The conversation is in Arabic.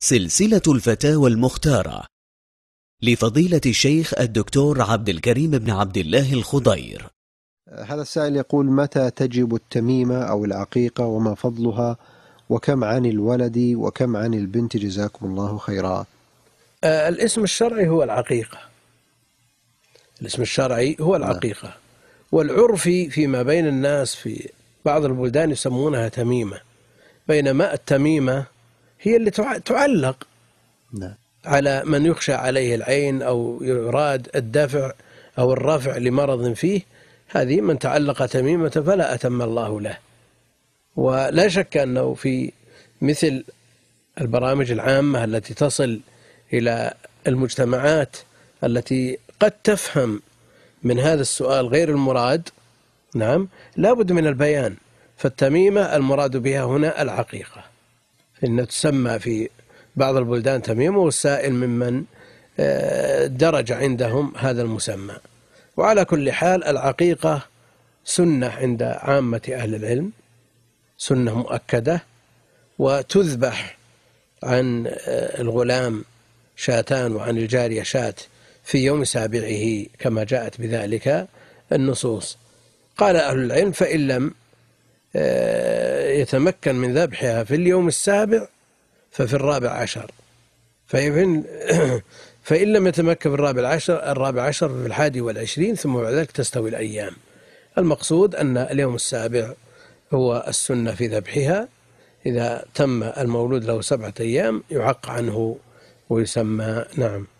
سلسلة الفتاوى المختارة لفضيلة الشيخ الدكتور عبد الكريم بن عبد الله الخضير هذا السائل يقول متى تجب التميمة أو العقيقة وما فضلها وكم عن الولد وكم عن البنت جزاكم الله خيرا آه، الاسم الشرعي هو العقيقة الاسم الشرعي هو نعم. العقيقة والعرفي فيما بين الناس في بعض البلدان يسمونها تميمة بينما التميمة هي اللي تعلق نعم. على من يخشى عليه العين أو يراد الدفع أو الرفع لمرض فيه هذه من تعلق تميمة فلا أتم الله له ولا شك أنه في مثل البرامج العامة التي تصل إلى المجتمعات التي قد تفهم من هذا السؤال غير المراد نعم لابد من البيان فالتميمة المراد بها هنا العقيقة إن تسمى في بعض البلدان تميم والسائل ممن آه، درج عندهم هذا المسمى وعلى كل حال العقيقة سنة عند عامة أهل العلم سنة مؤكدة وتذبح عن آه، الغلام شاتان وعن الجارية شات في يوم سابعه كما جاءت بذلك النصوص قال أهل العلم فإن لم آه، يتمكن من ذبحها في اليوم السابع ففي الرابع عشر فإن, فإن لم يتمكن في الرابع عشر الرابع عشر في الحادي والعشرين ثم بعد ذلك تستوي الأيام المقصود أن اليوم السابع هو السنة في ذبحها إذا تم المولود له سبعة أيام يعق عنه ويسمى نعم